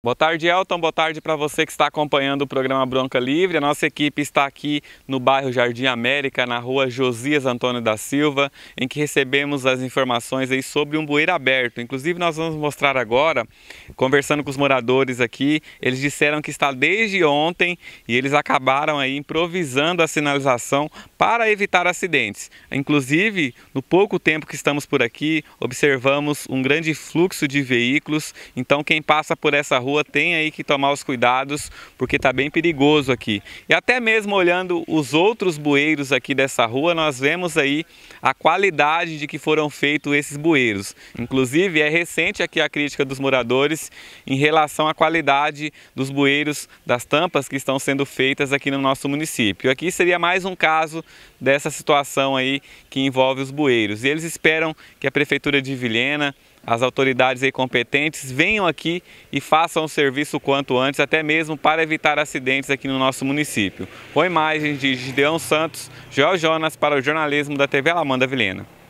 Boa tarde, Elton. Boa tarde para você que está acompanhando o programa Bronca Livre. A nossa equipe está aqui no bairro Jardim América, na rua Josias Antônio da Silva, em que recebemos as informações aí sobre um bueiro aberto. Inclusive, nós vamos mostrar agora, conversando com os moradores aqui, eles disseram que está desde ontem e eles acabaram aí improvisando a sinalização para evitar acidentes. Inclusive, no pouco tempo que estamos por aqui, observamos um grande fluxo de veículos. Então, quem passa por essa rua tem aí que tomar os cuidados, porque está bem perigoso aqui. E até mesmo olhando os outros bueiros aqui dessa rua, nós vemos aí a qualidade de que foram feitos esses bueiros. Inclusive, é recente aqui a crítica dos moradores em relação à qualidade dos bueiros, das tampas que estão sendo feitas aqui no nosso município. Aqui seria mais um caso dessa situação aí que envolve os bueiros. E eles esperam que a Prefeitura de Vilhena, as autoridades aí competentes venham aqui e façam o serviço o quanto antes, até mesmo para evitar acidentes aqui no nosso município. Com imagens de Gideão Santos, Joel Jonas para o jornalismo da TV Alamanda Vilhena.